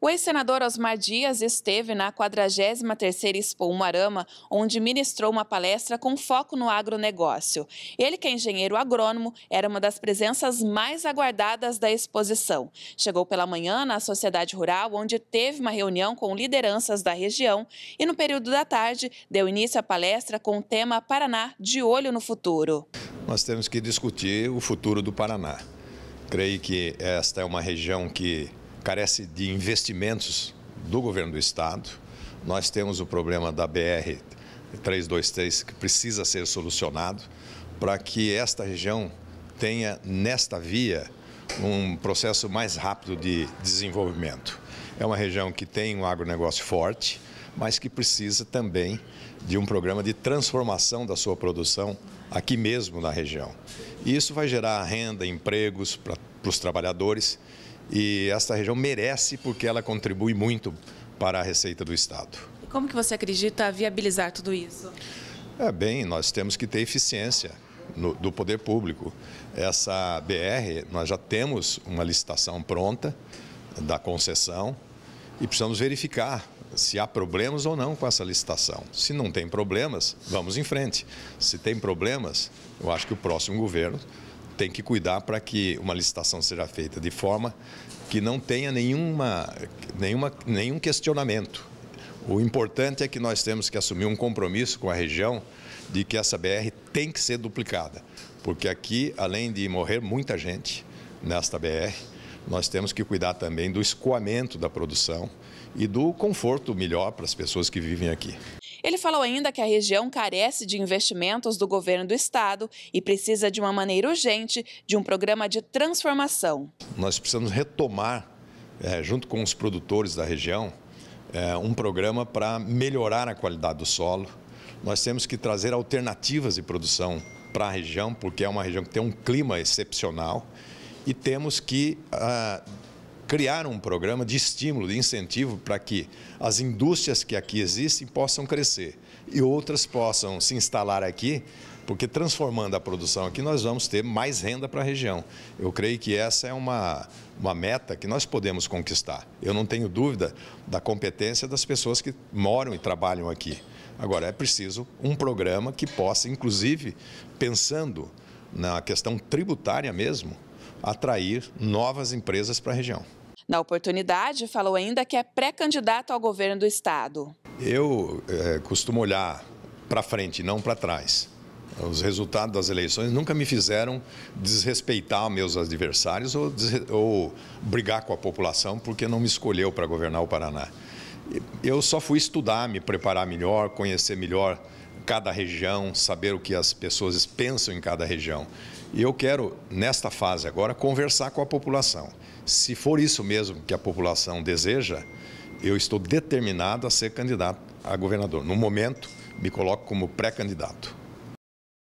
O ex-senador Osmar Dias esteve na 43ª Expo Umuarama, onde ministrou uma palestra com foco no agronegócio. Ele, que é engenheiro agrônomo, era uma das presenças mais aguardadas da exposição. Chegou pela manhã na Sociedade Rural, onde teve uma reunião com lideranças da região e, no período da tarde, deu início à palestra com o tema Paraná de olho no futuro. Nós temos que discutir o futuro do Paraná. Creio que esta é uma região que carece de investimentos do governo do estado. Nós temos o problema da BR 323 que precisa ser solucionado para que esta região tenha nesta via um processo mais rápido de desenvolvimento. É uma região que tem um agronegócio forte, mas que precisa também de um programa de transformação da sua produção aqui mesmo na região. E isso vai gerar renda, empregos para, para os trabalhadores e esta região merece porque ela contribui muito para a receita do Estado. E como que você acredita viabilizar tudo isso? É bem, nós temos que ter eficiência no, do poder público. Essa BR, nós já temos uma licitação pronta da concessão e precisamos verificar se há problemas ou não com essa licitação. Se não tem problemas, vamos em frente. Se tem problemas, eu acho que o próximo governo tem que cuidar para que uma licitação seja feita de forma que não tenha nenhuma, nenhuma, nenhum questionamento. O importante é que nós temos que assumir um compromisso com a região de que essa BR tem que ser duplicada, porque aqui, além de morrer muita gente nesta BR, nós temos que cuidar também do escoamento da produção e do conforto melhor para as pessoas que vivem aqui. Ele falou ainda que a região carece de investimentos do governo do estado e precisa, de uma maneira urgente, de um programa de transformação. Nós precisamos retomar, é, junto com os produtores da região, é, um programa para melhorar a qualidade do solo. Nós temos que trazer alternativas de produção para a região, porque é uma região que tem um clima excepcional e temos que ah, criar um programa de estímulo, de incentivo para que as indústrias que aqui existem possam crescer e outras possam se instalar aqui, porque transformando a produção aqui nós vamos ter mais renda para a região. Eu creio que essa é uma, uma meta que nós podemos conquistar. Eu não tenho dúvida da competência das pessoas que moram e trabalham aqui. Agora, é preciso um programa que possa, inclusive, pensando na questão tributária mesmo, atrair novas empresas para a região. Na oportunidade, falou ainda que é pré-candidato ao governo do Estado. Eu é, costumo olhar para frente, não para trás. Os resultados das eleições nunca me fizeram desrespeitar meus adversários ou, ou brigar com a população porque não me escolheu para governar o Paraná. Eu só fui estudar, me preparar melhor, conhecer melhor cada região, saber o que as pessoas pensam em cada região. E eu quero, nesta fase agora, conversar com a população. Se for isso mesmo que a população deseja, eu estou determinado a ser candidato a governador. No momento, me coloco como pré-candidato.